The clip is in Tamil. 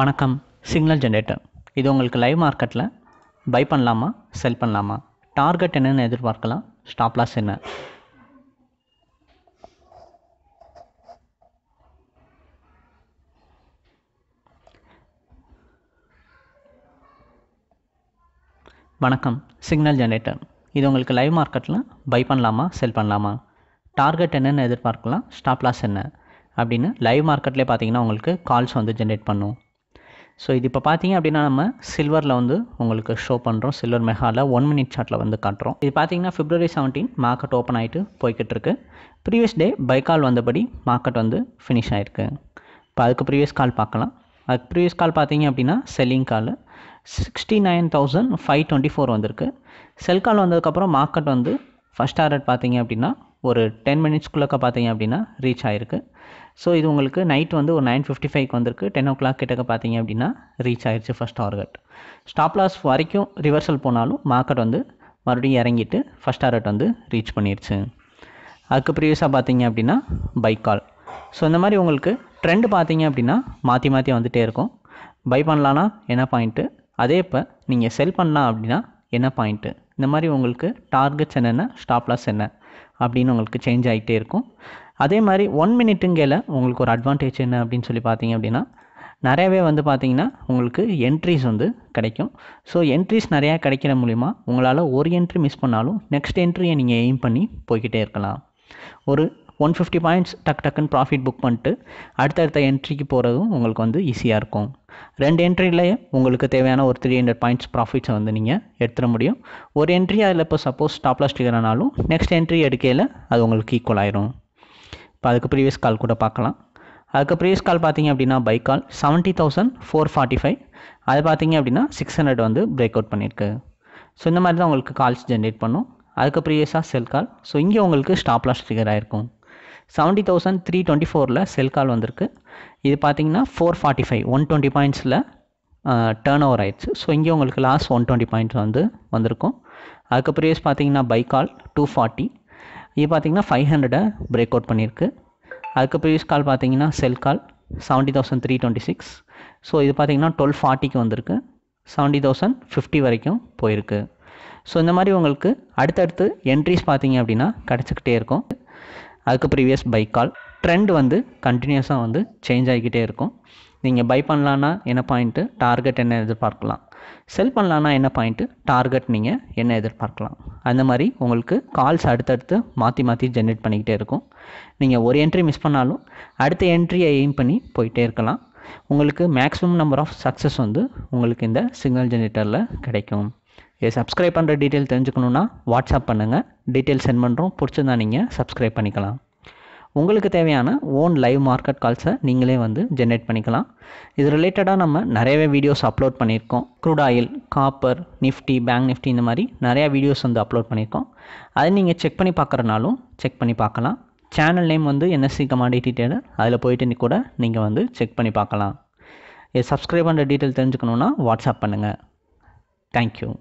வணக்கம் சிக்னல் ஜென்ரேட்டர் இது உங்களுக்கு லைவ் மார்க்கெட்டில் பை பண்ணலாமா செல் பண்ணலாமா டார்கெட் என்னென்னு எதிர்பார்க்கலாம் ஸ்டாப் லாஸ் என்ன வணக்கம் சிக்னல் ஜென்ரேட்டர் இது உங்களுக்கு லைவ் மார்க்கெட்டில் பை பண்ணலாமா செல் பண்ணலாமா டார்கெட் என்னென்னு எதிர்பார்க்கலாம் ஸ்டாப் லாஸ் என்ன அப்படின்னு லைவ் மார்க்கெட்லேயே பார்த்தீங்கன்னா உங்களுக்கு கால்ஸ் வந்து ஜென்ரேட் பண்ணும் ஸோ இது இப்போ பார்த்தீங்க அப்படின்னா நம்ம சில்வரில் வந்து உங்களுக்கு ஷோ பண்ணுறோம் சில்வர் மெகாவில் ஒன் மினிட் சார்ட்டில் வந்து காட்டுறோம் இது பார்த்தீங்கன்னா ஃபிப்ரவரி செவன்டீன் மார்க்கெட் ஓப்பன் ஆகிட்டு போய்கிட்டு இருக்கு ப்ரீவியஸ் டே பை கால் வந்தபடி மார்க்கெட் வந்து ஃபினிஷ் ஆகிருக்கு இப்போ அதுக்கு ப்ரீவியஸ் கால் பார்க்கலாம் அதுக்கு ப்ரீவியஸ் கால் பார்த்தீங்க அப்படின்னா selling call sixty nine thousand five twenty four வந்திருக்கு செல் கால் வந்ததுக்கப்புறம் மார்க்கெட் வந்து ஃபஸ்ட் ஆர்டர் பார்த்தீங்க அப்படின்னா ஒரு டென் மினிட்ஸ்குள்ளக்க பார்த்தீங்க அப்படின்னா ரீச் ஆகிருக்கு ஸோ இது உங்களுக்கு நைட் வந்து ஒரு நைன் ஃபிஃப்டி ஃபைவ்க்கு வந்திருக்கு டென் ஓ கிளாக் கிட்டக்க பார்த்தீங்க அப்படின்னா ரீச் ஆயிடுச்சு ஃபஸ்ட் டார்கெட் ஸ்டாப் லாஸ் வரைக்கும் ரிவர்சல் போனாலும் மார்க்கெட் வந்து மறுபடியும் இறங்கிட்டு ஃபஸ்ட் டார்கெட் வந்து ரீச் பண்ணிடுச்சு அதுக்கு ப்ரீவியஸாக பார்த்தீங்க அப்படின்னா பை கால் ஸோ இந்த மாதிரி உங்களுக்கு ட்ரெண்டு பார்த்தீங்க அப்படின்னா மாற்றி மாற்றி வந்துகிட்டே இருக்கும் பை பண்ணலான்னா என்ன பாயிண்ட்டு அதே இப்போ நீங்கள் செல் பண்ணலாம் அப்படின்னா என்ன பாயிண்ட்டு இந்த மாதிரி உங்களுக்கு டார்கெட்ஸ் என்னென்ன ஸ்டாப்லாஸ் என்ன அப்படின்னு உங்களுக்கு சேஞ்ச் ஆகிட்டே இருக்கும் அதே மாதிரி ஒன் மினிட்டுங்கையில் உங்களுக்கு ஒரு அட்வான்டேஜ் என்ன அப்படின்னு சொல்லி பார்த்தீங்க அப்படின்னா நிறையவே வந்து பார்த்திங்கன்னா உங்களுக்கு என்ட்ரிஸ் வந்து கிடைக்கும் ஸோ என்ட்ரிஸ் நிறையா கிடைக்கிற மூலிமா உங்களால் ஒரு என்ட்ரி மிஸ் பண்ணாலும் நெக்ஸ்ட் என்ட்ரியை நீங்கள் எய்ம் பண்ணி போய்கிட்டே இருக்கலாம் ஒரு ஒன் ஃபிஃப்டி பாயிண்ட்ஸ் டக் டக்குன்னு ப்ராஃபிட் புக் பண்ணிட்டு அடுத்தடுத்த என்ட்ரிக்கு போகிறதும் உங்களுக்கு வந்து ஈஸியாக இருக்கும் ரெண்டு என்ட்ரிலேயே உங்களுக்கு தேவையான ஒரு த்ரீ ஹண்ட்ரட் பாயிண்ட்ஸ் ப்ராஃபிட்ஸை வந்து நீங்கள் எடுத்துட முடியும் ஒரு என்ட்ரி அதில் இப்போ சப்போஸ் டாப்லாஸ் ஆனாலும் நெக்ஸ்ட் என்ட்ரி எடுக்கையில் அது உங்களுக்கு ஈக்குவல் ஆயிரும் இப்போ அதுக்கு ப்ரீவியஸ் கால் கூட பார்க்கலாம் அதுக்கு ப்ரீவியஸ் கால் பார்த்தீங்க அப்படின்னா buy call seventy thousand four forty five அது பார்த்தீங்க அப்படின்னா சிக்ஸ் ஹண்ட்ரட் வந்து பிரேக் அவுட் பண்ணியிருக்கு ஸோ இந்த மாதிரி தான் உங்களுக்கு கால்ஸ் ஜென்ரேட் பண்ணும் அதுக்கு ப்ரீவியஸாக செல் கால் ஸோ இங்கே உங்களுக்கு லாஸ் ட்ரிகர் ஆயிருக்கும் செவன்ட்டி தௌசண்ட் த்ரீ டுவெண்ட்டி ஃபோரில் செல் கால் வந்திருக்கு இது பார்த்தீங்கன்னா four forty five one twenty பாயிண்ட்ஸில் டேர்ன் ஓவர் ஆயிடுச்சு ஸோ இங்கே உங்களுக்கு லாஸ்ட் ஒன் டுவெண்ட்டி பாயிண்ட்ஸ் வந்து வந்திருக்கும் அதுக்கு ப்ரீவியஸ் பார்த்தீங்கன்னா பை கால் டூ ஃபார்ட்டி இது பார்த்தீங்கன்னா ஃபைவ் ஹண்ட்ரடை பிரேக் அவுட் பண்ணியிருக்கு அதுக்கு ப்ரீவியஸ் கால் பார்த்தீங்கன்னா sell call seventy thousand three twenty six so இது பார்த்தீங்கன்னா டுவெல் ஃபார்ட்டிக்கு வந்திருக்கு செவன்ட்டி தௌசண்ட் ஃபிஃப்டி வரைக்கும் போயிருக்கு ஸோ இந்த மாதிரி உங்களுக்கு அடுத்தடுத்து என்ட்ரிஸ் பார்த்தீங்க அப்படின்னா கிடச்சிக்கிட்டே இருக்கும் அதுக்கு ப்ரீவியஸ் பை கால் ட்ரெண்ட் வந்து கண்டினியூஸாக வந்து சேஞ்ச் ஆகிக்கிட்டே இருக்கும் நீங்கள் பை பண்ணலான்னா என்ன பாயிண்ட்டு டார்கெட் என்ன எதிர்பார்க்கலாம் செல் பண்ணலான்னா என்ன பாயிண்ட்டு டார்கெட் நீங்கள் என்ன எதிர்பார்க்கலாம் அந்த மாதிரி உங்களுக்கு கால்ஸ் அடுத்தடுத்து மாற்றி மாற்றி ஜென்ரேட் பண்ணிக்கிட்டே இருக்கும் நீங்கள் ஒரு என்ட்ரி மிஸ் பண்ணாலும் அடுத்த என்ட்ரியை எய்ம் பண்ணி போயிட்டே இருக்கலாம் உங்களுக்கு மேக்ஸிமம் நம்பர் ஆஃப் சக்ஸஸ் வந்து உங்களுக்கு இந்த சிக்னல் ஜென்ரேட்டரில் கிடைக்கும் சப்ஸ்கிரைப் பண்ணுற டீட்டெயில் தெரிஞ்சுக்கணுன்னா வாட்ஸ்அப் பண்ணுங்கள் டீட்டெயில் சென்ட் பண்ணுறோம் பிடிச்சிருந்தா நீங்கள் சப்ஸ்கிரைப் பண்ணிக்கலாம் உங்களுக்கு தேவையான ஓன் லைவ் மார்க்கெட் கால்ஸை நீங்களே வந்து ஜென்ரேட் பண்ணிக்கலாம் இது ரிலேட்டடாக நம்ம நிறையவே வீடியோஸ் அப்லோட் பண்ணியிருக்கோம் crude oil copper Nifty Bank Nifty இந்த மாதிரி நிறையா வீடியோஸ் வந்து அப்லோட் பண்ணியிருக்கோம் அதை நீங்கள் செக் பண்ணி பார்க்குறனாலும் செக் பண்ணி பார்க்கலாம் சேனல் நேம் வந்து என்எஸ்சி கமாடிட்டி டேடர் அதில் போயிட்டு கூட நீங்கள் வந்து செக் பண்ணி பார்க்கலாம் இதை சப்ஸ்கிரைப் பண்ணுற டீட்டெயில் தெரிஞ்சுக்கணுன்னா வாட்ஸ்அப் பண்ணுங்கள் தேங்க்யூ